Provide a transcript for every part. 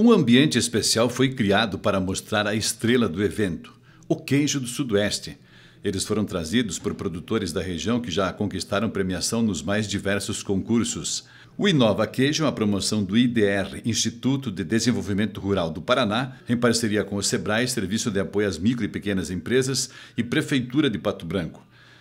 Um ambiente especial foi criado para mostrar a estrela do evento, o queijo do Sudoeste. Eles foram trazidos por produtores da região que já conquistaram premiação nos mais diversos concursos. O Inova Queijo é uma promoção do IDR, Instituto de Desenvolvimento Rural do Paraná, em parceria com o SEBRAE, Serviço de Apoio às Micro e Pequenas Empresas, e Prefeitura de Pato Branco.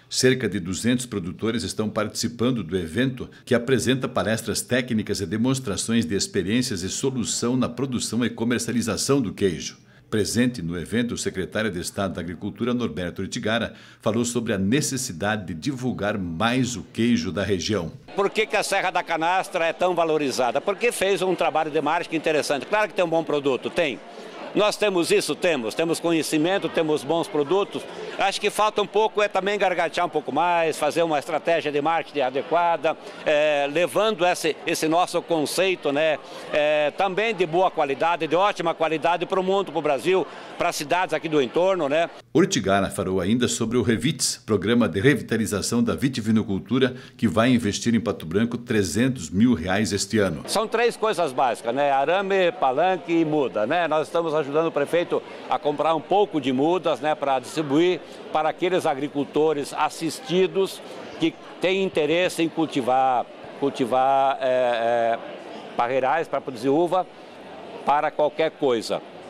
Cerca de 200 produtores estão participando do evento, que apresenta palestras técnicas e demonstrações de experiências e solução na produção e comercialização do queijo. Presente no evento, o secretário de Estado da Agricultura, Norberto Itigara falou sobre a necessidade de divulgar mais o queijo da região. Por que, que a Serra da Canastra é tão valorizada? Porque fez um trabalho de marketing interessante. Claro que tem um bom produto, tem. Nós temos isso? Temos. Temos conhecimento, temos bons produtos, Acho que falta um pouco é também gargatear um pouco mais, fazer uma estratégia de marketing adequada, é, levando esse, esse nosso conceito né, é, também de boa qualidade, de ótima qualidade para o mundo, para o Brasil, para as cidades aqui do entorno. Né. Ortigara falou ainda sobre o Revits, programa de revitalização da vitivinicultura, que vai investir em Pato Branco 300 mil reais este ano. São três coisas básicas, né? Arame, palanque e muda, né? Nós estamos ajudando o prefeito a comprar um pouco de mudas, né, para distribuir para aqueles agricultores assistidos que têm interesse em cultivar, cultivar é, é, parreirais para produzir uva para qualquer coisa.